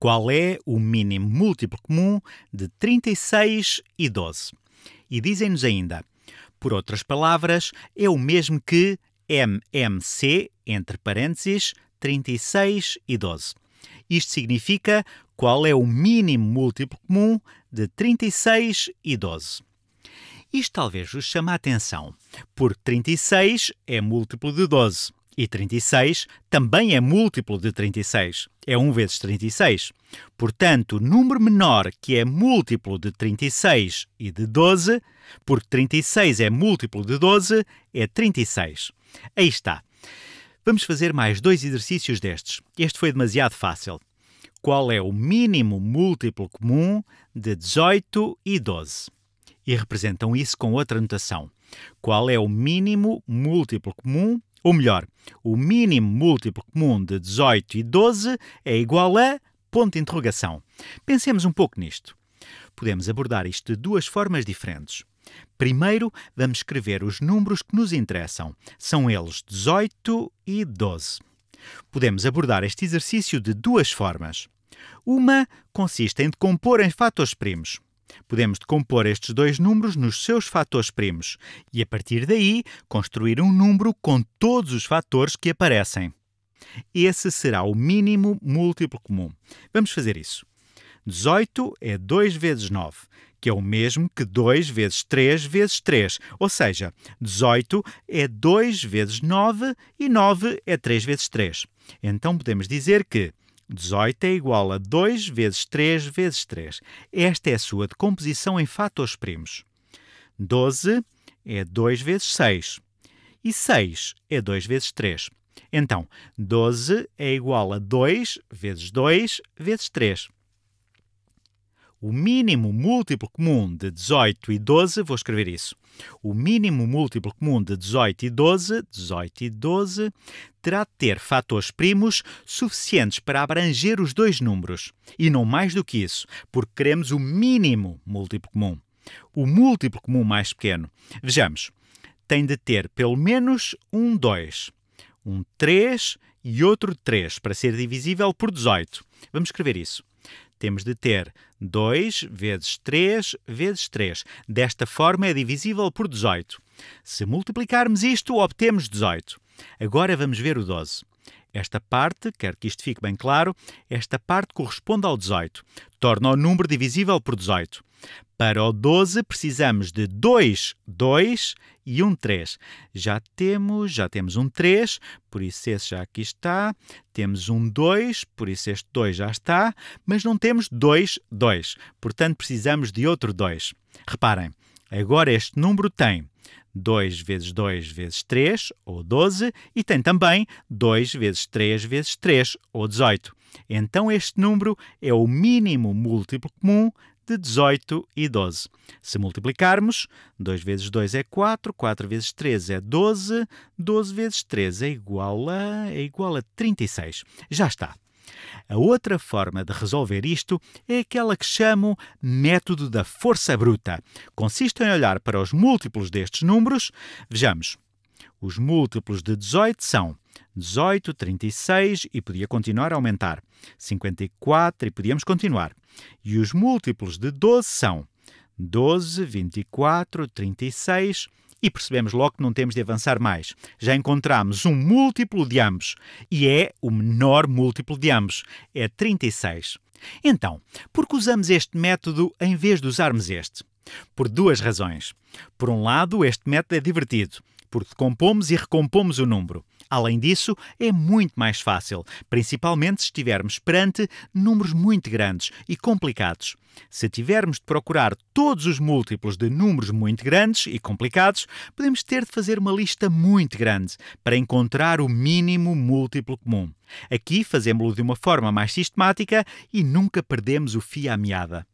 Qual é o mínimo múltiplo comum de 36 e 12? E dizem-nos ainda, por outras palavras, é o mesmo que MMC, entre parênteses, 36 e 12. Isto significa qual é o mínimo múltiplo comum de 36 e 12. Isto talvez vos chame a atenção, porque 36 é múltiplo de 12. E 36 também é múltiplo de 36. É 1 vezes 36. Portanto, o número menor que é múltiplo de 36 e de 12, porque 36 é múltiplo de 12, é 36. Aí está. Vamos fazer mais dois exercícios destes. Este foi demasiado fácil. Qual é o mínimo múltiplo comum de 18 e 12? E representam isso com outra notação. Qual é o mínimo múltiplo comum ou melhor, o mínimo múltiplo comum de 18 e 12 é igual a ponto de interrogação. Pensemos um pouco nisto. Podemos abordar isto de duas formas diferentes. Primeiro, vamos escrever os números que nos interessam. São eles 18 e 12. Podemos abordar este exercício de duas formas. Uma consiste em decompor em fatores primos. Podemos decompor estes dois números nos seus fatores primos e, a partir daí, construir um número com todos os fatores que aparecem. Esse será o mínimo múltiplo comum. Vamos fazer isso. 18 é 2 vezes 9, que é o mesmo que 2 vezes 3 vezes 3, ou seja, 18 é 2 vezes 9 e 9 é 3 vezes 3. Então podemos dizer que 18 é igual a 2 vezes 3 vezes 3. Esta é a sua decomposição em fatores primos. 12 é 2 vezes 6. E 6 é 2 vezes 3. Então, 12 é igual a 2 vezes 2 vezes 3 o mínimo múltiplo comum de 18 e 12, vou escrever isso. O mínimo múltiplo comum de 18 e 12, 18 e 12, terá de ter fatores primos suficientes para abranger os dois números, e não mais do que isso, porque queremos o mínimo múltiplo comum. O múltiplo comum mais pequeno. Vejamos, tem de ter pelo menos um 2, um 3 e outro 3 para ser divisível por 18. Vamos escrever isso temos de ter 2 vezes 3 vezes 3. Desta forma é divisível por 18. Se multiplicarmos isto, obtemos 18. Agora vamos ver o 12. Esta parte, quero que isto fique bem claro, esta parte corresponde ao 18. Torna o número divisível por 18. Para o 12 precisamos de 2, 2 e um 3. Já temos, já temos um 3, por isso esse já aqui está. Temos um 2, por isso este 2 já está, mas não temos 2, 2. Portanto, precisamos de outro 2. Reparem, agora este número tem 2 vezes 2 vezes 3, ou 12, e tem também 2 vezes 3 vezes 3, ou 18. Então este número é o mínimo múltiplo comum de 18 e 12. Se multiplicarmos, 2 vezes 2 é 4, 4 vezes 3 é 12, 12 vezes 3 é igual a, é igual a 36. Já está. A outra forma de resolver isto é aquela que chamo método da força bruta. Consiste em olhar para os múltiplos destes números. Vejamos, os múltiplos de 18 são 18, 36 e podia continuar a aumentar. 54 e podíamos continuar. E os múltiplos de 12 são 12, 24, 36 e percebemos logo que não temos de avançar mais. Já encontramos um múltiplo de ambos e é o menor múltiplo de ambos, é 36. Então, por que usamos este método em vez de usarmos este? Por duas razões. Por um lado, este método é divertido porque compomos e recompomos o número. Além disso, é muito mais fácil, principalmente se estivermos perante números muito grandes e complicados. Se tivermos de procurar todos os múltiplos de números muito grandes e complicados, podemos ter de fazer uma lista muito grande para encontrar o mínimo múltiplo comum. Aqui fazemos-lo de uma forma mais sistemática e nunca perdemos o fio à meada.